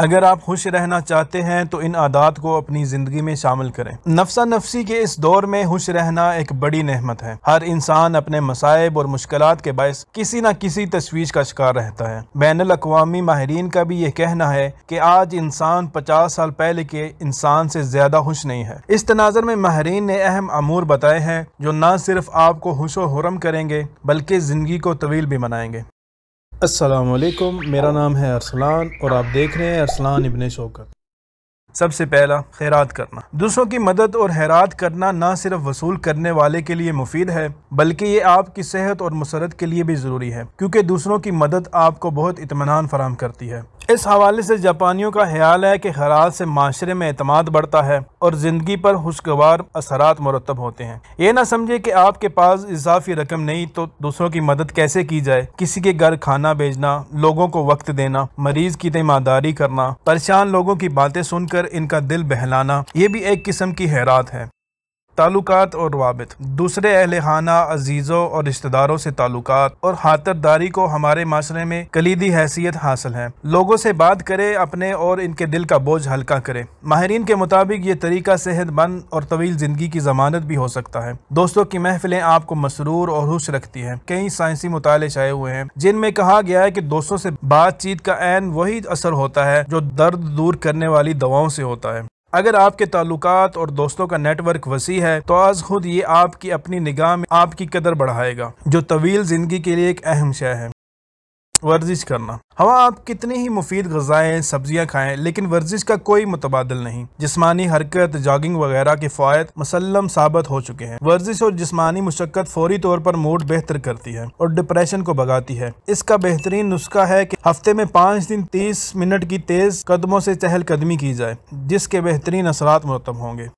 अगर आप खुश रहना चाहते हैं तो इन आदात को अपनी ज़िंदगी में शामिल करें नफसा नफसी के इस दौर में खुश रहना एक बड़ी नहमत है हर इंसान अपने मसायब और मुश्किल के बायस किसी न किसी तशवीश का शिकार रहता है बैन अवी माहरीन का भी यह कहना है कि आज इंसान पचास साल पहले के इंसान से ज़्यादा खुश नहीं है इस तनाजर में माहरीन ने अहम अमूर बताए हैं जो न सिर्फ आपको खुश वरम करेंगे बल्कि ज़िंदगी को तवील भी बनाएंगे असलकम मेरा नाम है अरसलान और आप देख रहे हैं अरसलान इबन शौकत सबसे पहला खैरात करना दूसरों की मदद और हैरात करना ना सिर्फ वसूल करने वाले के लिए मुफीद है बल्कि ये आपकी सेहत और मसरत के लिए भी ज़रूरी है क्योंकि दूसरों की मदद आपको बहुत इतमान फराम करती है इस हवाले से जापानियों का ख्याल है कि खराज से माशरे में अतमाद बढ़ता है और ज़िंदगी पर खुशगवार असरात मुरतब होते हैं ये ना समझे कि आपके पास इजाफी रकम नहीं तो दूसरों की मदद कैसे की जाए किसी के घर खाना भेजना लोगों को वक्त देना मरीज की तीमारदारी करना परेशान लोगों की बातें सुनकर इनका दिल बहलाना ये भी एक किस्म की हैरात है ताल्लुकात और रवाबित दूसरे अहल खाना अजीज़ों और रिश्तेदारों से ताल्लुकात और हाथरदारी को हमारे माशरे में कलीदी हैसियत हासिल है लोगों से बात करें अपने और इनके दिल का बोझ हल्का करें माहरीन के मुताबिक ये तरीका सेहतमंद और तवील ज़िंदगी की जमानत भी हो सकता है दोस्तों की महफिलें आपको मसरूर और हुश रखती हैं कई साइंसी मुताले छाए हुए हैं जिनमें कहा गया है कि दोस्तों से बातचीत का एन वही असर होता है जो दर्द दूर करने वाली दवाओं से होता है अगर आपके ताल्लुकात और दोस्तों का नेटवर्क वसी है तो आज खुद ये आपकी अपनी निगाह में आपकी कदर बढ़ाएगा जो तवील ज़िंदगी के लिए एक अहम शय है वर्जिश करना हवा आप कितनी ही मुफीद गजाएं सब्जियां खाएं लेकिन वर्जिश का कोई मुतबादल नहीं जिस्मानी हरकत जॉगिंग वगैरह के फ़ायद मुसलम साबित हो चुके हैं वर्जिश और जिस्मानी मुशक्क़त फौरी तौर पर मूड बेहतर करती है और डिप्रेशन को भगाती है इसका बेहतरीन नुस्खा है कि हफ्ते में पाँच दिन तीस मिनट की तेज़ कदमों से चहलकदमी की जाए जिसके बेहतरीन असरात मुरतब होंगे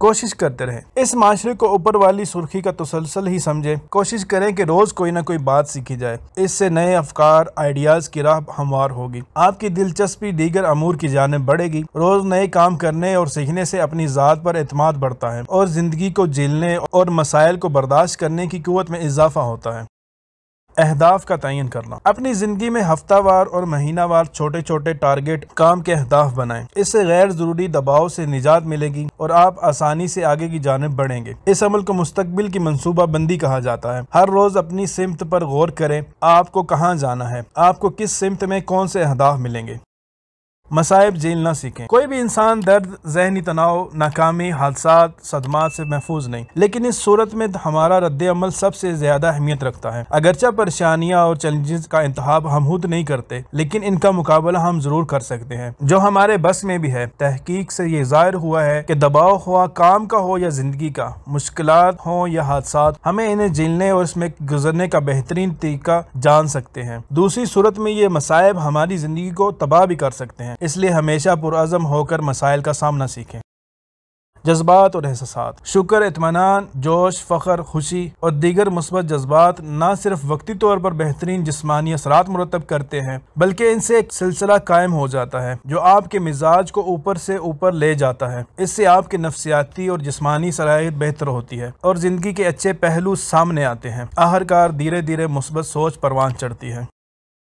कोशिश करते रहें इस माशरे को ऊपर वाली सुर्खी का तसलसल ही समझें कोशिश करें कि रोज़ कोई ना कोई बात सीखी जाए इससे नए अफकार आइडियाज़ की राह हमवार होगी आपकी दिलचस्पी दीगर अमूर की जानब बढ़ेगी रोज़ नए काम करने और सीखने से अपनी ज़ात पर अतमाद बढ़ता है और ज़िंदगी को झेलने और मसाइल को बर्दाश्त करने की क़वत में इजाफा होता है अहदाफ का तयन करना अपनी ज़िंदगी में हफ्तावार और महीनावार छोटे छोटे टारगेट काम के अहदाफ बनाएं इससे गैर ज़रूरी दबाव से निजात मिलेगी और आप आसानी से आगे की जानब बढ़ेंगे इस अमल को मुस्तबिल की मनसूबा बंदी कहा जाता है हर रोज़ अपनी सिमत पर गौर करें आपको कहाँ जाना है आपको किस सिमत में कौन से अहदाफ मिलेंगे मसायब झेलना सीखें कोई भी इंसान दर्द जहनी तनाव नाकामी हादसा सदमात से महफूज नहीं लेकिन इस सूरत में हमारा रद्द अमल सबसे ज्यादा अहमियत रखता है अगरचा परेशानियाँ और चैलेंजेस का इंतहा हम खुद नहीं करते लेकिन इनका मुकाबला हम जरूर कर सकते हैं जो हमारे बस में भी है तहकीक से ये जाहिर हुआ है कि दबाव हुआ काम का हो या जिंदगी का मुश्किल हो या हादसा हमें इन्हें झेलने और इसमें गुजरने का बेहतरीन तरीका जान सकते हैं दूसरी सूरत में ये मसायब हमारी जिंदगी को तबाह भी कर सकते हैं इसलिए हमेशा पुरज़म होकर मसाइल का सामना सीखें जज्बात और एहसास शुक्र इतमान जोश फ़खर खुशी और दीगर मुस्बत जज्बात न सिर्फ वक्ती तौर पर बेहतरीन जिसमानी असरात मुरतब करते हैं बल्कि इनसे एक सिलसिला कायम हो जाता है जो आपके मिजाज को ऊपर से ऊपर ले जाता है इससे आपकी नफसियाती और जिसमानी शरात बेहतर होती है और ज़िंदगी के अच्छे पहलू सामने आते हैं आहरकार धीरे धीरे मुस्बत सोच परवान चढ़ती है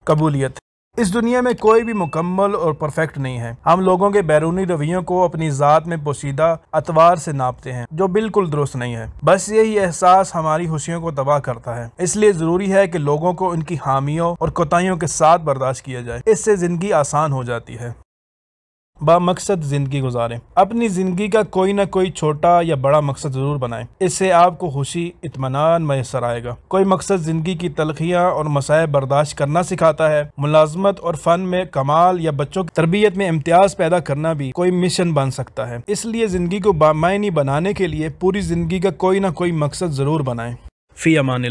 कबूलियत इस दुनिया में कोई भी मुकम्मल और परफेक्ट नहीं है हम लोगों के बैरूनी रवैयों को अपनी ज़ात में पोशीदा अतवार से नापते हैं जो बिल्कुल दुरुस्त नहीं है बस यही एहसास हमारी खुशियों को तबाह करता है इसलिए ज़रूरी है कि लोगों को उनकी हामियों और कोताहियों के साथ बर्दाश्त किया जाए इससे ज़िंदगी आसान हो जाती है बामकसद ज़िंदगी गुजारें अपनी ज़िंदगी का कोई ना कोई छोटा या बड़ा मकसद ज़रूर बनाएं इससे आपको खुशी इतमान मैसर आएगा कोई मकसद ज़िंदगी की तलखियाँ और मसायब बर्दाश्त करना सिखाता है मुलाजमत और फ़न में कमाल या बच्चों की तरबियत में इम्तियाज़ पैदा करना भी कोई मिशन बन सकता है इसलिए ज़िंदगी को बामायनी बनाने के लिए पूरी ज़िंदगी का कोई ना कोई मकसद ज़रूर बनाएं फ़ी अमान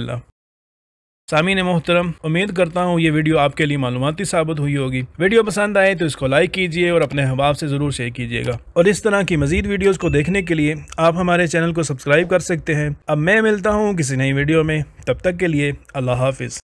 सामीन मोहतरम उम्मीद करता हूँ ये वीडियो आपके लिए मालूमती साबित हुई होगी वीडियो पसंद आए तो इसको लाइक कीजिए और अपने हबाब से ज़रूर शेयर कीजिएगा और इस तरह की मजीद वीडियोज़ को देखने के लिए आप हमारे चैनल को सब्सक्राइब कर सकते हैं अब मैं मिलता हूँ किसी नई वीडियो में तब तक के लिए अल्लाह हाफिज़